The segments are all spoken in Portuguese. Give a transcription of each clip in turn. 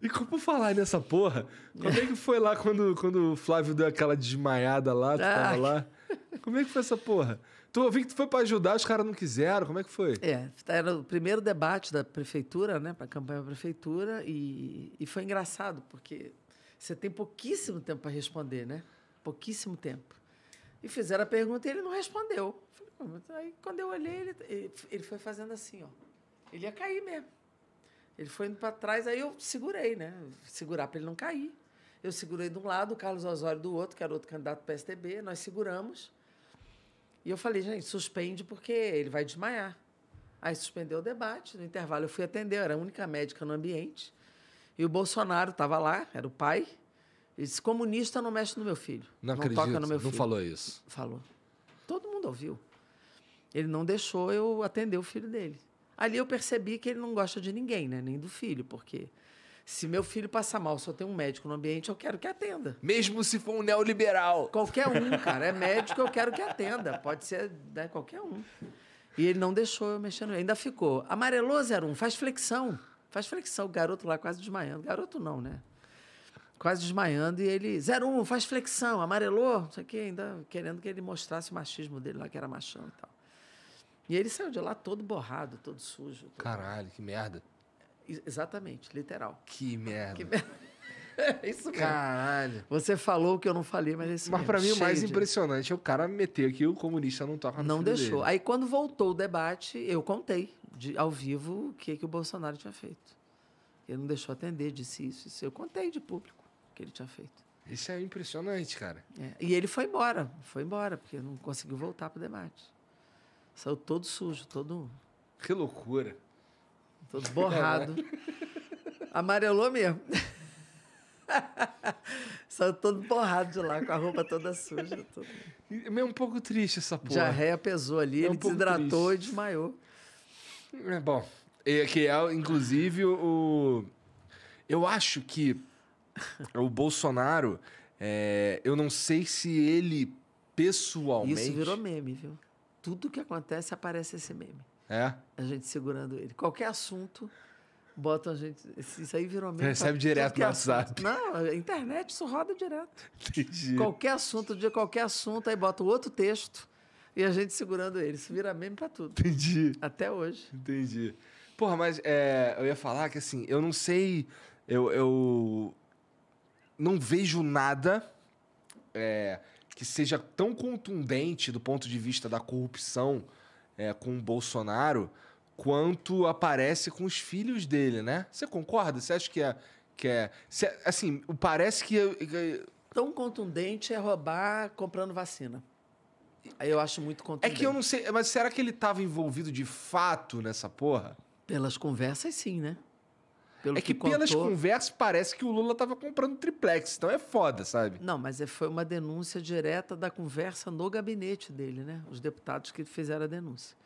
E como falar nessa porra? Como é que foi lá quando, quando o Flávio deu aquela desmaiada lá, tu tava ah. lá? Como é que foi essa porra? Tu ouvi que tu foi para ajudar, os caras não quiseram, como é que foi? É, era o primeiro debate da prefeitura, né, para campanha da prefeitura, e, e foi engraçado, porque você tem pouquíssimo tempo para responder, né? Pouquíssimo tempo. E fizeram a pergunta e ele não respondeu. Aí, quando eu olhei, ele, ele foi fazendo assim, ó. Ele ia cair mesmo. Ele foi indo para trás, aí eu segurei, né? Segurar para ele não cair. Eu segurei de um lado, o Carlos Osório do outro, que era outro candidato do PSDB, nós seguramos. E eu falei, gente, suspende porque ele vai desmaiar. Aí suspendeu o debate, no intervalo eu fui atender, eu era a única médica no ambiente. E o Bolsonaro estava lá, era o pai. Ele disse, comunista não mexe no meu filho. Não, não acredito, toca no meu filho. Não falou isso. Falou. Todo mundo ouviu. Ele não deixou eu atender o filho dele ali eu percebi que ele não gosta de ninguém, né? Nem do filho, porque se meu filho passa mal, só tem um médico no ambiente, eu quero que atenda. Mesmo se for um neoliberal. Qualquer um, cara. É médico, eu quero que atenda. Pode ser né, qualquer um. E ele não deixou eu mexer no... Ainda ficou. Amarelou 01, faz flexão. Faz flexão. O garoto lá quase desmaiando. Garoto não, né? Quase desmaiando. E ele, 01, faz flexão. Amarelou. Não sei o quê. Ainda querendo que ele mostrasse o machismo dele lá, que era machão e tal. E ele saiu de lá todo borrado, todo sujo. Todo... Caralho, que merda. Exatamente, literal. Que merda. Que merda. É isso mesmo. Caralho. Você falou o que eu não falei, mas é isso Mas para mim o mais de... impressionante é o cara meter aqui o comunista não toca no Não deixou. Dele. Aí quando voltou o debate, eu contei de, ao vivo o que, que o Bolsonaro tinha feito. Ele não deixou atender, disse isso, isso. Eu contei de público o que ele tinha feito. Isso é impressionante, cara. É. E ele foi embora, foi embora, porque não conseguiu voltar pro debate. Saiu todo sujo, todo. Que loucura. Todo borrado. Amarelou mesmo. Saiu todo borrado de lá, com a roupa toda suja. Todo... É um pouco triste essa porra. Diarreia pesou ali, é ele desidratou e desmaiou. É bom. e é que é, inclusive, o. Eu acho que o Bolsonaro. É, eu não sei se ele pessoalmente. Isso virou meme, viu? tudo que acontece aparece esse meme. É? A gente segurando ele. Qualquer assunto, bota a gente. Isso aí virou meme. Recebe direto no WhatsApp. Não, a internet isso roda direto. Entendi. Qualquer assunto, de qualquer assunto, aí bota outro texto e a gente segurando ele. Isso vira meme pra tudo. Entendi. Até hoje. Entendi. Porra, mas é, eu ia falar que assim, eu não sei. Eu, eu não vejo nada. É, que seja tão contundente do ponto de vista da corrupção é, com o Bolsonaro quanto aparece com os filhos dele, né? Você concorda? Você acha que é. Que é cê, é, assim, parece que. tão contundente é roubar comprando vacina. Eu acho muito contundente. É que eu não sei, mas será que ele estava envolvido de fato nessa porra? Pelas conversas, sim, né? Pelo é que, que contou... pelas conversas parece que o Lula estava comprando triplex, então é foda, sabe? Não, mas é, foi uma denúncia direta da conversa no gabinete dele, né? Os deputados que fizeram a denúncia.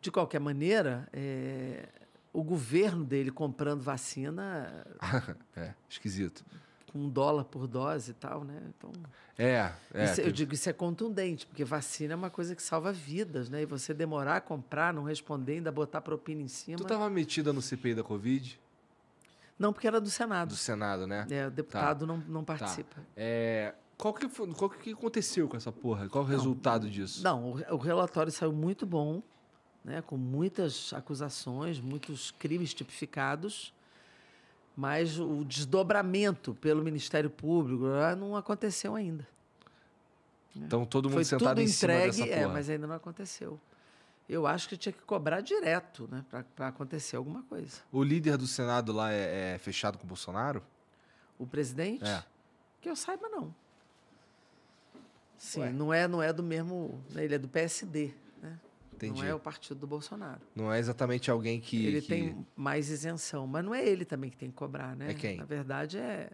De qualquer maneira, é... o governo dele comprando vacina. é, esquisito com um dólar por dose e tal, né? Então, é, é isso, eu digo isso é contundente, porque vacina é uma coisa que salva vidas, né? E você demorar a comprar, não responder, ainda botar propina em cima. Tu estava metida no CPI da Covid? Não, porque era do Senado. Do Senado, né? É, o tá. deputado tá. não, não tá. participa. Tá. É, qual, que foi, qual que aconteceu com essa porra? Qual o resultado disso? Não, o, o relatório saiu muito bom, né, com muitas acusações, muitos crimes tipificados, mas o desdobramento pelo Ministério Público não aconteceu ainda. Então todo mundo foi sentado tudo entregue, em cima dessa é, porra. É, mas ainda não aconteceu eu acho que tinha que cobrar direto, né? Para acontecer alguma coisa. O líder do Senado lá é, é fechado com o Bolsonaro? O presidente? É. Que eu saiba, não. Sim, não é, não é do mesmo. Né? Ele é do PSD. Né? Entendi. Não é o partido do Bolsonaro. Não é exatamente alguém que. Ele que... tem mais isenção, mas não é ele também que tem que cobrar, né? É quem? Na verdade, é.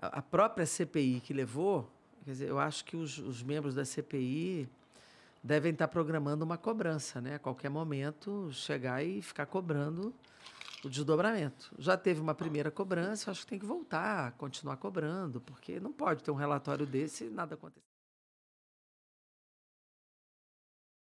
A própria CPI que levou, quer dizer, eu acho que os, os membros da CPI devem estar programando uma cobrança, né? A qualquer momento chegar e ficar cobrando o desdobramento. Já teve uma primeira cobrança, acho que tem que voltar, continuar cobrando, porque não pode ter um relatório desse e nada acontecer.